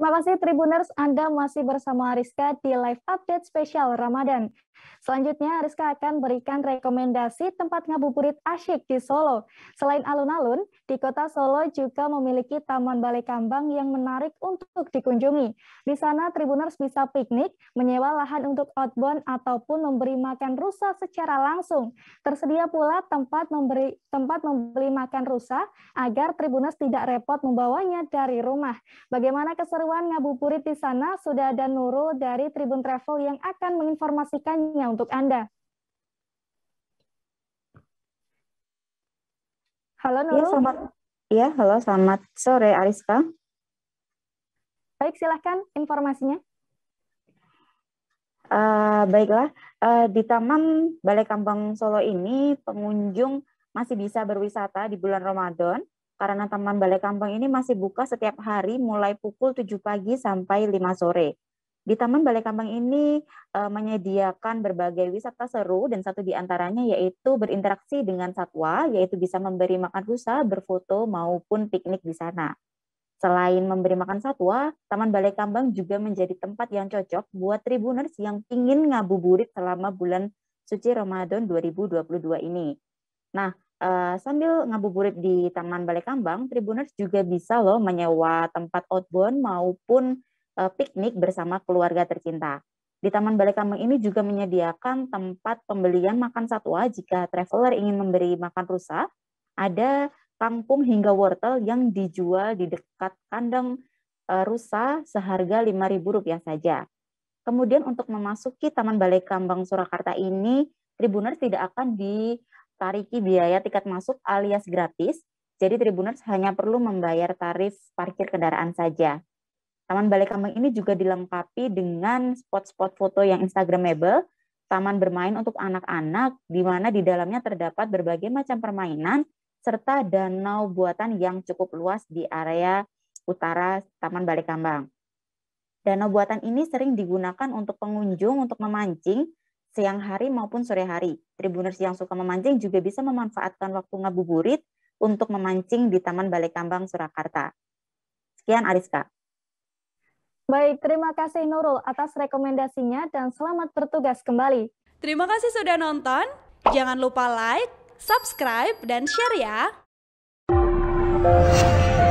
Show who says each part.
Speaker 1: Terima kasih Tribuners, Anda masih bersama Rizka di live update spesial Ramadan. Selanjutnya, Ariska akan berikan rekomendasi tempat ngabuburit asyik di Solo. Selain alun-alun, di kota Solo juga memiliki Taman Balai Kambang yang menarik untuk dikunjungi. Di sana, Tribuners bisa piknik, menyewa lahan untuk outbound ataupun memberi makan rusa secara langsung. Tersedia pula tempat memberi tempat membeli makan rusa agar Tribuners tidak repot membawanya dari rumah. Bagaimana keseruan ngabuburit di sana? Sudah ada Nurul dari Tribun Travel yang akan menginformasikannya untuk Anda. Halo Nurul. Ya, selamat,
Speaker 2: ya, halo, selamat sore Ariska.
Speaker 1: Baik, silahkan informasinya.
Speaker 2: Uh, baiklah, uh, di Taman Balai Kampung Solo ini pengunjung masih bisa berwisata di bulan Ramadan karena Taman Balai Kampung ini masih buka setiap hari mulai pukul 7 pagi sampai 5 sore. Di Taman Balai Kambang ini e, menyediakan berbagai wisata seru dan satu di antaranya yaitu berinteraksi dengan satwa, yaitu bisa memberi makan rusa, berfoto maupun piknik di sana. Selain memberi makan satwa, Taman Balai Kambang juga menjadi tempat yang cocok buat tribuners yang ingin ngabuburit selama bulan suci Ramadan 2022 ini. Nah, uh, sambil ngabuburit di Taman Balai Kambang, Tribuners juga bisa loh menyewa tempat outbound maupun Eh, piknik bersama keluarga tercinta. Di Taman Balai Kambang ini juga menyediakan tempat pembelian makan satwa jika traveler ingin memberi makan rusa. Ada kangkung hingga wortel yang dijual di dekat kandang eh, rusa seharga Rp5.000 saja. Kemudian untuk memasuki Taman Balai Kambang Surakarta ini, Tribuners tidak akan ditariki biaya tiket masuk alias gratis. Jadi Tribuners hanya perlu membayar tarif parkir kendaraan saja. Taman Balai Kambang ini juga dilengkapi dengan spot-spot foto yang instagramable, taman bermain untuk anak-anak di mana di dalamnya terdapat berbagai macam permainan serta danau buatan yang cukup luas di area utara Taman Balai Kambang. Danau buatan ini sering digunakan untuk pengunjung untuk memancing siang hari maupun sore hari. Tribuners yang suka memancing juga bisa memanfaatkan waktu ngabuburit untuk memancing di Taman Balai Kambang Surakarta. Sekian Ariska.
Speaker 1: Baik, terima kasih Nurul atas rekomendasinya dan selamat bertugas kembali. Terima kasih sudah nonton. Jangan lupa like, subscribe, dan share ya.